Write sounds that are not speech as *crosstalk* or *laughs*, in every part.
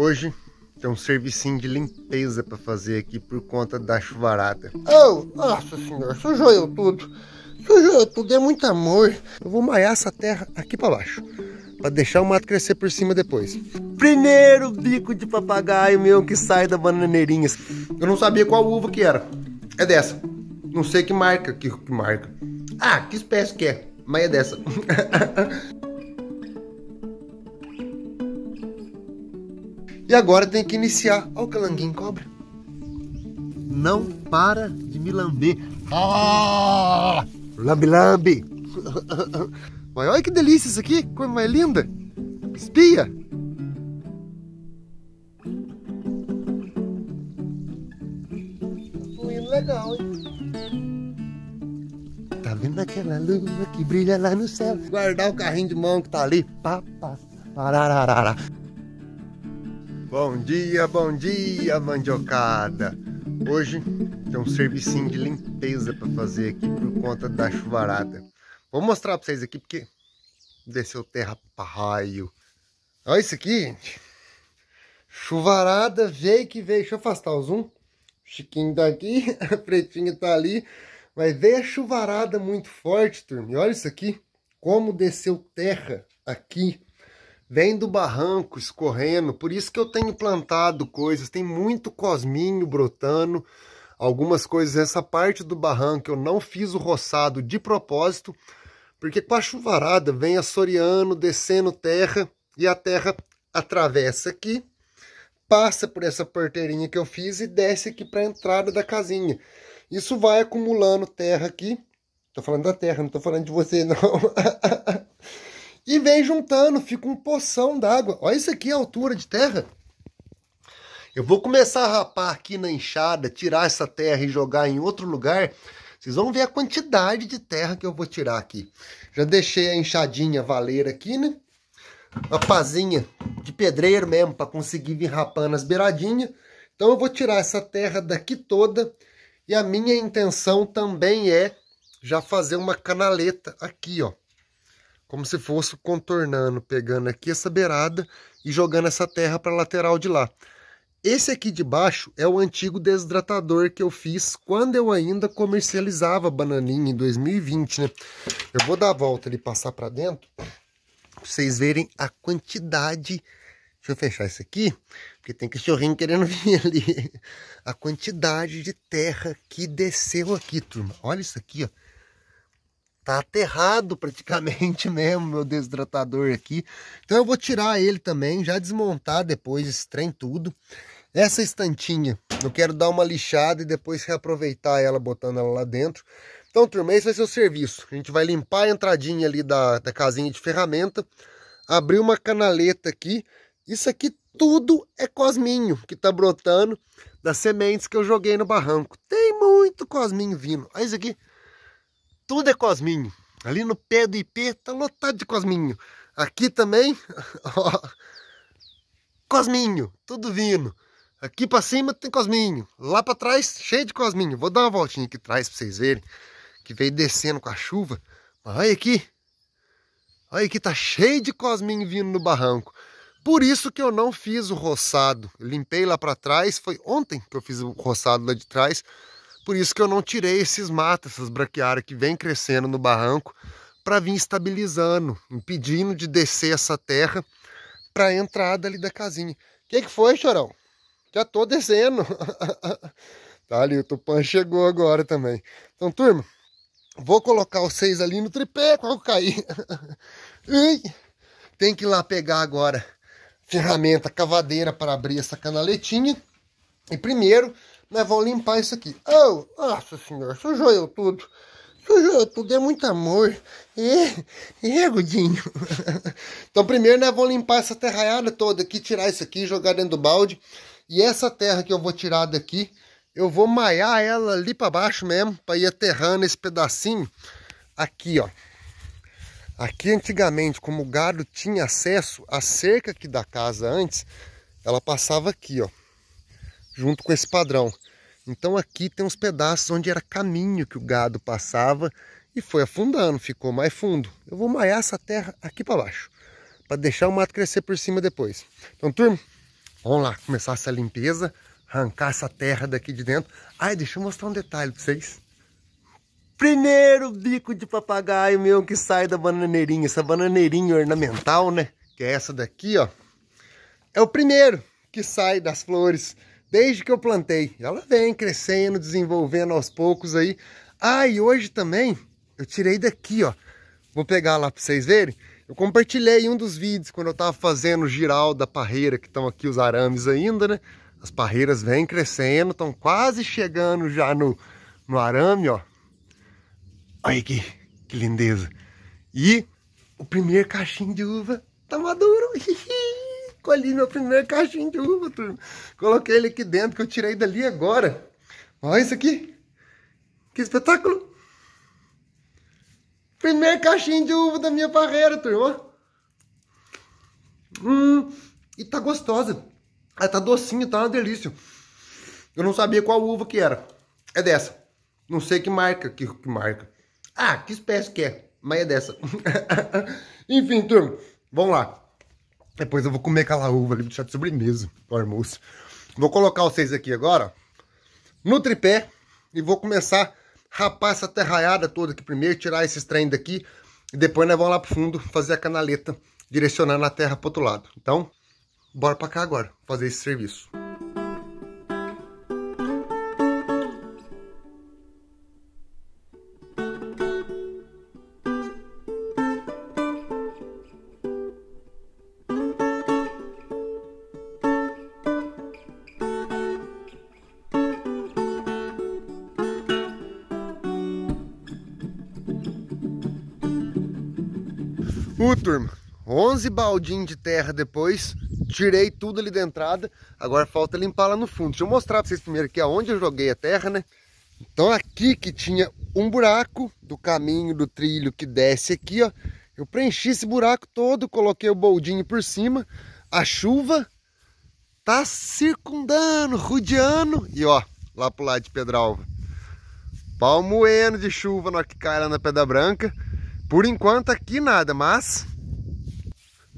Hoje tem um servicinho de limpeza para fazer aqui por conta da chuvarada. Oh, nossa senhora, sujou eu tudo. Sujou eu tudo, é muito amor. Eu vou maiar essa terra aqui para baixo, para deixar o mato crescer por cima depois. Primeiro bico de papagaio meu que sai da bananeirinha. Eu não sabia qual uva que era. É dessa. Não sei que marca, que, que marca. Ah, que espécie que é, mas é dessa. *laughs* E agora tem que iniciar. Olha o calanguinho cobra. Não para de me lamber. Ah! Lambi lambe. Mas *laughs* olha que delícia isso aqui. Coisa mais linda. Espia. Tá legal, hein? Tá vendo aquela lua que brilha lá no céu? Guardar o carrinho de mão que tá ali. Pá, pá, parararara. Bom dia, bom dia, mandiocada. Hoje tem um servicinho de limpeza para fazer aqui por conta da chuvarada. Vou mostrar para vocês aqui porque desceu terra para raio. Olha isso aqui, gente. Chuvarada veio que veio. Deixa eu afastar o zoom. O Chiquinho tá aqui, *laughs* a Pretinha tá ali. Mas veio a chuvarada muito forte, turma. E olha isso aqui. Como desceu terra aqui vem do barranco escorrendo, por isso que eu tenho plantado coisas, tem muito cosminho brotando, algumas coisas, essa parte do barranco eu não fiz o roçado de propósito, porque com a chuvarada vem assoreando, descendo terra, e a terra atravessa aqui, passa por essa porteirinha que eu fiz e desce aqui para a entrada da casinha. Isso vai acumulando terra aqui. Tô falando da terra, não tô falando de você, não. *laughs* e vem juntando, fica um poção d'água. Olha isso aqui, a altura de terra. Eu vou começar a rapar aqui na enxada, tirar essa terra e jogar em outro lugar. Vocês vão ver a quantidade de terra que eu vou tirar aqui. Já deixei a enxadinha valeira aqui, né? Uma pazinha de pedreiro mesmo, para conseguir vir rapando as beiradinhas. Então eu vou tirar essa terra daqui toda. E a minha intenção também é já fazer uma canaleta aqui, ó como se fosse contornando, pegando aqui essa beirada e jogando essa terra para a lateral de lá. Esse aqui de baixo é o antigo desidratador que eu fiz quando eu ainda comercializava bananinha em 2020, né? Eu vou dar a volta ali passar para dentro para vocês verem a quantidade. Deixa eu fechar isso aqui, porque tem cachorrinho querendo *laughs* vir ali. A quantidade de terra que desceu aqui, turma. Olha isso aqui, ó. Tá aterrado praticamente *laughs* mesmo meu desidratador aqui. Então eu vou tirar ele também, já desmontar depois esse trem tudo. Essa estantinha, eu quero dar uma lixada e depois reaproveitar ela, botando ela lá dentro. Então, turma, esse vai ser o serviço. A gente vai limpar a entradinha ali da, da casinha de ferramenta, abrir uma canaleta aqui. Isso aqui tudo é cosminho que tá brotando das sementes que eu joguei no barranco. Tem muito cosminho vindo. Olha isso aqui tudo é Cosminho. Ali no pé do IP tá lotado de Cosminho. Aqui também, *laughs* ó, Cosminho, tudo vindo. Aqui para cima tem Cosminho, lá para trás cheio de Cosminho. Vou dar uma voltinha aqui atrás para vocês verem, que veio descendo com a chuva. Mas olha aqui, olha aqui, tá cheio de Cosminho vindo no barranco. Por isso que eu não fiz o roçado. limpei lá para trás, foi ontem que eu fiz o roçado lá de trás por isso que eu não tirei esses matas, essas braquiárias que vem crescendo no barranco, para vir estabilizando, impedindo de descer essa terra para a entrada ali da casinha. O que, que foi, chorão? Já tô descendo. *laughs* tá ali, o Tupan chegou agora também. Então, turma, vou colocar vocês ali no tripé, *laughs* qual cair. Tem que ir lá pegar agora ferramenta cavadeira para abrir essa canaletinha. E primeiro, nós né, vamos limpar isso aqui. Oh, nossa senhora, sujou eu tudo. Sujou eu tudo, é muito amor. E, e é, Godinho. *laughs* então primeiro nós né, vamos limpar essa terraiada toda aqui, tirar isso aqui, jogar dentro do balde. E essa terra que eu vou tirar daqui, eu vou maiar ela ali para baixo mesmo, para ir aterrando esse pedacinho aqui, ó. Aqui antigamente, como o gado tinha acesso à cerca aqui da casa antes, ela passava aqui, ó junto com esse padrão. Então aqui tem uns pedaços onde era caminho que o gado passava e foi afundando, ficou mais fundo. Eu vou maiar essa terra aqui para baixo, para deixar o mato crescer por cima depois. Então, turma, vamos lá começar essa limpeza, arrancar essa terra daqui de dentro. Ai, deixa eu mostrar um detalhe para vocês. Primeiro bico de papagaio meu que sai da bananeirinha, essa bananeirinha ornamental, né? Que é essa daqui, ó. É o primeiro que sai das flores desde que eu plantei. Ela vem crescendo, desenvolvendo aos poucos aí. Ah, e hoje também eu tirei daqui, ó. Vou pegar lá para vocês verem. Eu compartilhei um dos vídeos quando eu estava fazendo o giral da parreira, que estão aqui os arames ainda, né? As parreiras vêm crescendo, estão quase chegando já no, no arame, ó. Olha aqui, que lindeza. E o primeiro cachinho de uva tá maduro. Hihi. *laughs* Colhi meu primeiro cachinho de uva, turma. Coloquei ele aqui dentro, que eu tirei dali agora. Olha isso aqui. Que espetáculo. Primeiro cachinho de uva da minha barreira, turma. Hum, e tá gostosa. Ela ah, tá docinha, tá uma delícia. Eu não sabia qual uva que era. É dessa. Não sei que marca, que, que marca. Ah, que espécie que é, mas é dessa. *laughs* Enfim, turma, vamos lá. Depois eu vou comer aquela uva ali, deixar é de sobremesa no almoço. Vou colocar vocês aqui agora no tripé e vou começar a rapar essa terraiada toda aqui primeiro, tirar esses trem daqui e depois nós vamos lá pro fundo fazer a canaleta direcionando a terra pro outro lado. Então, bora pra cá agora fazer esse serviço. baldinho de terra depois, tirei tudo ali da entrada, agora falta limpar lá no fundo. Deixa eu mostrar para vocês primeiro aqui aonde eu joguei a terra, né? Então aqui que tinha um buraco do caminho do trilho que desce aqui, ó. Eu preenchi esse buraco todo, coloquei o boldinho por cima. A chuva tá circundando, rodeando. E ó, lá pro lado de Pedralva. Pau moendo de chuva na hora que cai lá na Pedra Branca. Por enquanto aqui nada, mas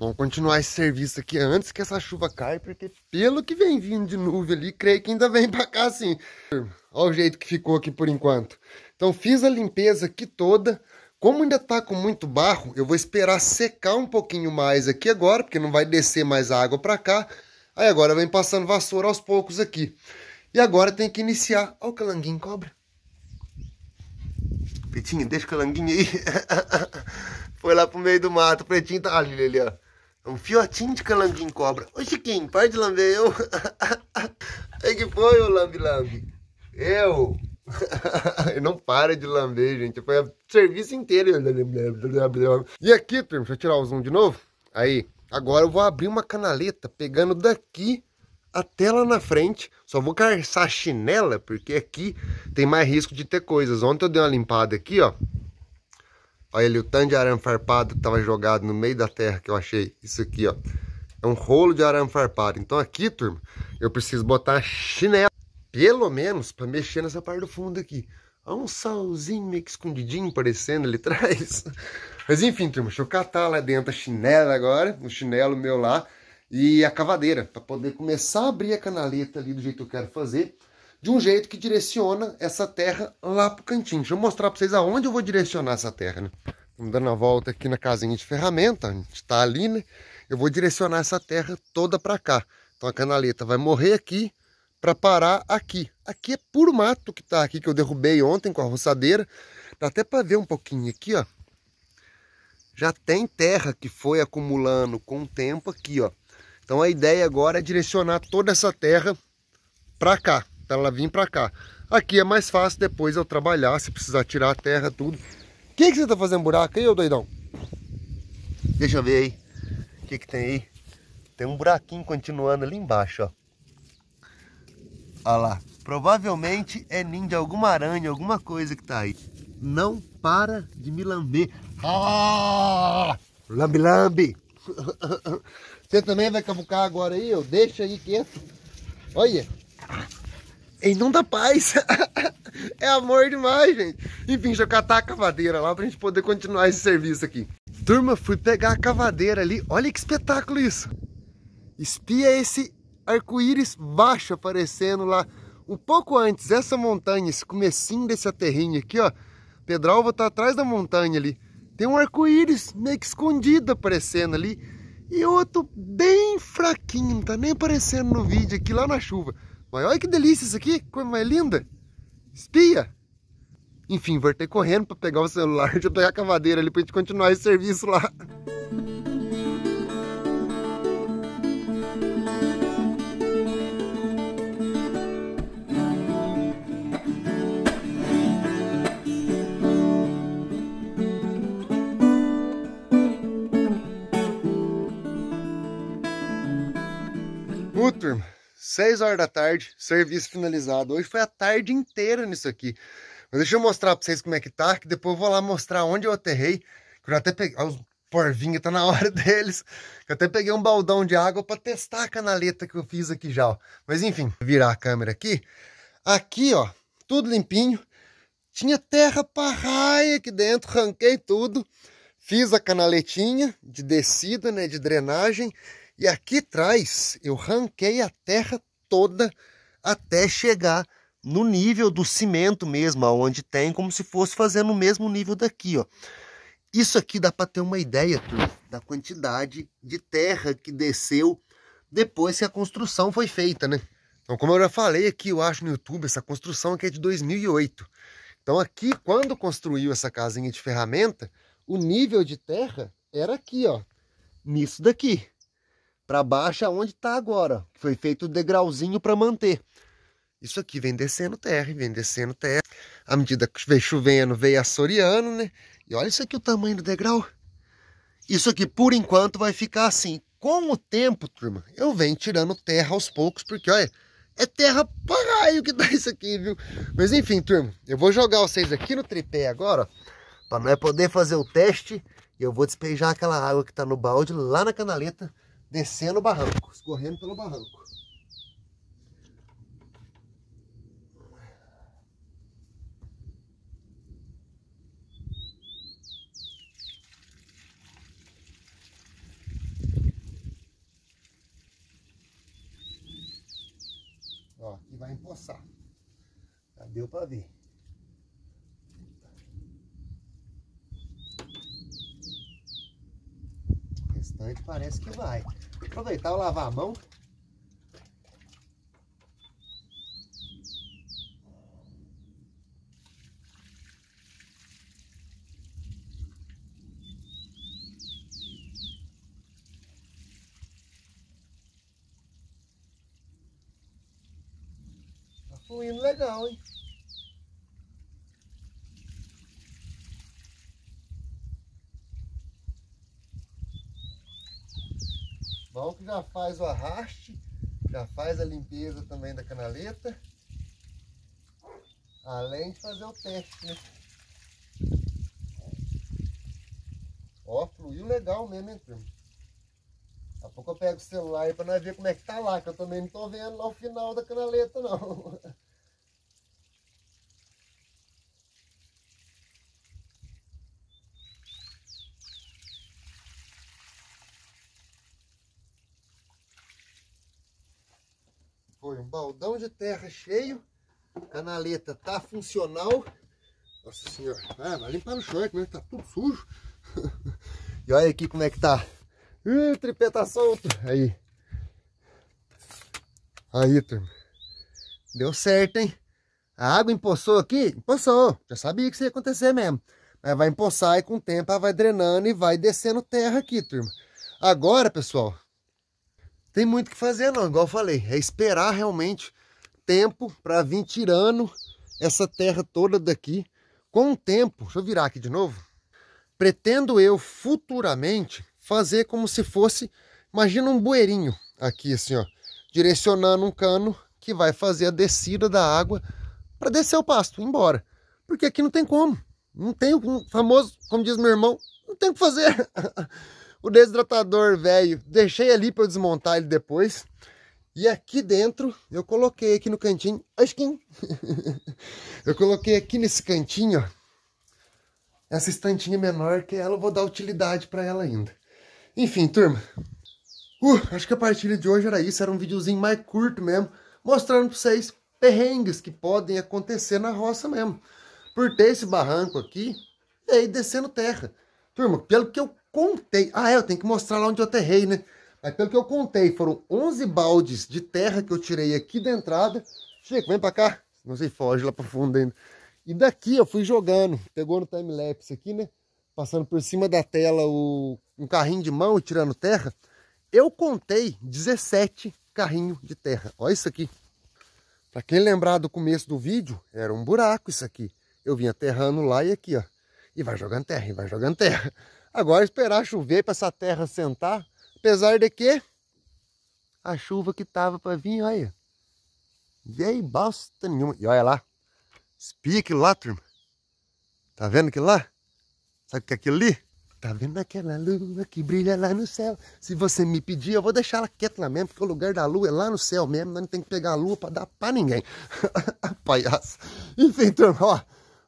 Vamos continuar esse serviço aqui antes que essa chuva caia, porque pelo que vem vindo de nuvem ali, creio que ainda vem *laughs* pra cá assim. Olha o jeito que ficou aqui por enquanto. Então fiz a limpeza aqui toda. Como ainda tá com muito barro, eu vou esperar secar um pouquinho mais aqui agora, porque não vai descer mais a água pra cá. Aí agora vem passando vassoura aos poucos aqui. E agora tem que iniciar. Olha o calanguinho cobra. Pretinho, deixa o calanguinho aí. *laughs* Foi lá pro meio do mato. O pretinho tá ali, ali, ó. Um fiotinho de calanguinho cobra. Ô Chiquinho, para de lamber eu. *laughs* é que foi o lambe-lambe? Eu. Eu *laughs* não para de lamber, gente. Foi o serviço inteiro. E aqui, turma, deixa eu tirar o zoom de novo. Aí, agora eu vou abrir uma canaleta pegando daqui até lá na frente. Só vou calçar a chinela, porque aqui tem mais risco de ter coisas. Ontem eu dei uma limpada aqui, ó. Olha ali o tanto de arame farpado que estava jogado no meio da terra que eu achei. Isso aqui, ó. É um rolo de arame farpado. Então aqui, turma, eu preciso botar chinelo. Pelo menos para mexer nessa parte do fundo aqui. Há um salzinho meio que escondidinho aparecendo ali *laughs* atrás. Mas enfim, turma, deixa eu catar lá dentro a chinela agora. O chinelo meu lá. E a cavadeira. Para poder começar a abrir a canaleta ali do jeito que eu quero fazer de um jeito que direciona essa terra lá pro cantinho. Deixa eu mostrar para vocês aonde eu vou direcionar essa terra, né? Estamos dando a volta aqui na casinha de ferramenta, a gente está ali, né? Eu vou direcionar essa terra toda para cá. Então a canaleta vai morrer aqui para parar aqui. Aqui é puro mato que tá aqui, que eu derrubei ontem com a roçadeira. Dá até para ver um pouquinho aqui, ó. Já tem terra que foi acumulando com o tempo aqui, ó. Então a ideia agora é direcionar toda essa terra para cá para ela vir para cá. Aqui é mais fácil depois eu trabalhar, se precisar tirar a terra, tudo. O que, que você tá fazendo buraco aí, ô doidão? Deixa eu ver aí. O que, que tem aí? Tem um buraquinho continuando ali embaixo, ó. Olha lá. Provavelmente é ninho de alguma aranha, alguma coisa que tá aí. Não para de me lamber. Ah! lambi lambe. *laughs* Você também vai cavucar agora aí, eu deixa aí quieto. Olha. Em não dá paz. *laughs* é amor demais, gente. Enfim, deixa eu catar a cavadeira lá pra gente poder continuar esse serviço aqui. Turma, fui pegar a cavadeira ali. Olha que espetáculo isso. Espia esse arco-íris baixo aparecendo lá. Um pouco antes, essa montanha, esse comecinho desse aterrinho aqui, ó. Pedralva tá atrás da montanha ali. Tem um arco-íris meio que escondido aparecendo ali. E outro bem fraquinho, não tá nem aparecendo no vídeo aqui lá na chuva. Mas olha que delícia isso aqui, coisa mais linda. Espia. Enfim, voltei correndo para pegar o celular, *laughs* deixa eu pegar a cavadeira ali para gente continuar esse serviço lá. Ô, turma, 6 horas da tarde, serviço finalizado. Hoje foi a tarde inteira nisso aqui. Mas deixa eu mostrar pra vocês como é que tá, que depois eu vou lá mostrar onde eu aterrei. Que eu já até peguei. Os porvinhos tá na *laughs* hora deles. Que eu até peguei um baldão de água para testar a canaleta que eu fiz aqui já, ó. Mas enfim, virar a câmera aqui. Aqui, ó, tudo limpinho. Tinha terra raia aqui dentro, ranquei tudo. Fiz a canaletinha de descida, né, de drenagem. E aqui atrás eu ranquei a terra toda até chegar no nível do cimento mesmo, aonde tem, como se fosse fazendo o mesmo nível daqui, ó. Isso aqui dá para ter uma ideia, turma, da quantidade de terra que desceu depois que a construção foi feita, né? Então, como eu já falei aqui, eu acho no YouTube, essa construção aqui é de 2008. Então, aqui, quando construiu essa casinha de ferramenta, o nível de terra era aqui, ó, nisso daqui para baixo aonde está agora. Foi feito o degrauzinho para manter. Isso aqui vem descendo terra, vem descendo terra. À medida que vem chovendo, veio assoreando, né? E olha isso aqui o tamanho do degrau. Isso aqui, por enquanto, vai ficar assim. Com o tempo, turma, eu venho tirando terra aos poucos, porque, olha, é terra para o que dá isso aqui, viu? Mas, enfim, turma, eu vou jogar vocês aqui no tripé agora, para nós poder fazer o teste. E eu vou despejar aquela água que está no balde lá na canaleta, descendo o barranco, escorrendo pelo barranco. Ó, aqui vai empoçar. Já deu para ver. bastante, então, parece que vai. Aproveitar eu lavar a mão. Tá fluindo legal, hein? Bom que já faz o arraste, já faz a limpeza também da canaleta. Além de fazer o teste, né? Ó, fluiu legal mesmo, hein, primo? Daqui a pouco eu pego o celular aí pra nós ver como é que tá lá, que eu também não tô vendo lá o final da canaleta, não. *laughs* de terra cheio. Canaleta tá funcional. Nossa senhora, ah, vai limpar no short, né? Tá tudo sujo. *laughs* e olha aqui como é que tá. Ih, tripé tá solto. Aí. Aí, turma. Deu certo, hein? A água empoçou aqui? Empoçou. Já sabia que isso ia acontecer mesmo. Mas vai empoçar e com o tempo ela vai drenando e vai descendo terra aqui, turma. Agora, pessoal, tem muito que fazer não, igual eu falei, é esperar realmente tempo para vir tirando essa terra toda daqui. Com o tempo, deixa eu virar aqui de novo, pretendo eu futuramente fazer como se fosse, imagina um bueirinho aqui assim ó, direcionando um cano que vai fazer a descida da água para descer o pasto, embora. Porque aqui não tem como, não tem o famoso, como diz meu irmão, não tem o que fazer. *laughs* o desidratador velho, deixei ali para eu desmontar ele depois. E aqui dentro, eu coloquei aqui no cantinho, asquim. *laughs* eu coloquei aqui nesse cantinho, ó, essa estantinha menor, que ela eu vou dar utilidade para ela ainda. Enfim, turma. Uh, acho que a partilha de hoje era isso, era um videozinho mais curto mesmo, mostrando para vocês perrengues que podem acontecer na roça mesmo. Por ter esse barranco aqui, e aí descendo terra. Turma, pelo que eu contei. Ah, é, eu tenho que mostrar lá onde eu aterrei, né? Mas pelo que eu contei, foram 11 baldes de terra que eu tirei aqui da entrada. Chico, vem pra cá. Não sei, foge lá pro fundo ainda. E daqui eu fui jogando. Pegou no time-lapse aqui, né? Passando por cima da tela o, um carrinho de mão e tirando terra. Eu contei 17 carrinhos de terra. Olha isso aqui. Pra quem lembrar do começo do vídeo, era um buraco isso aqui. Eu vim aterrando lá e aqui, ó. E vai jogando terra, e vai jogando terra. Agora esperar chover para essa terra sentar, apesar de que a chuva que tava para vir, olha. Veio bosta nenhuma. E olha lá. Espia aquilo lá, turma. Tá vendo aquilo lá? Sabe o que é aquilo ali? Tá vendo aquela lua que brilha lá no céu? Se você me pedir, eu vou deixar ela quieta lá mesmo, porque o lugar da lua é lá no céu mesmo. Nós não tem que pegar a lua para dar para ninguém. *laughs* Palhaço. Enfim, turma, ó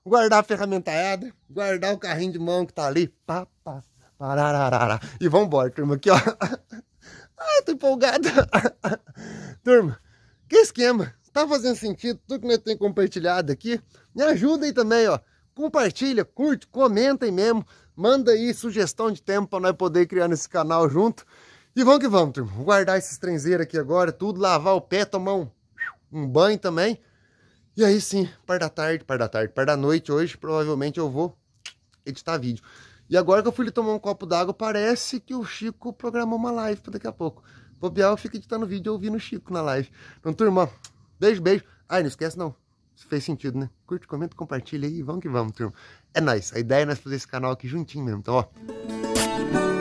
guardar a ferramentaiada, guardar o carrinho de mão que tá ali, pá, pá, parararara. E vambora, turma, aqui, ó. Ah, *laughs* tô empolgado. *laughs* turma, que esquema? Tá fazendo sentido tudo que nós tem compartilhado aqui? Me ajuda aí também, ó. Compartilha, curte, comenta aí mesmo. Manda aí sugestão de tempo para nós poder criar nesse canal junto. E vamos que vamos, turma. Vou guardar esses trenzeiros aqui agora, tudo, lavar o pé, tomar um, um banho também. E aí sim, par da tarde, par da tarde, par da noite, hoje provavelmente eu vou editar vídeo. E agora que eu fui tomar um copo d'água, parece que o Chico programou uma live para daqui a pouco. Bobear, eu fico editando vídeo ouvindo o Chico na live. Então, turma, beijo, beijo. Ai, não esquece não, se fez sentido, né? Curte, comenta, compartilha aí, vamos que vamos, turma. É nóis, a ideia é nós fazer esse canal aqui juntinho mesmo, então tá ó...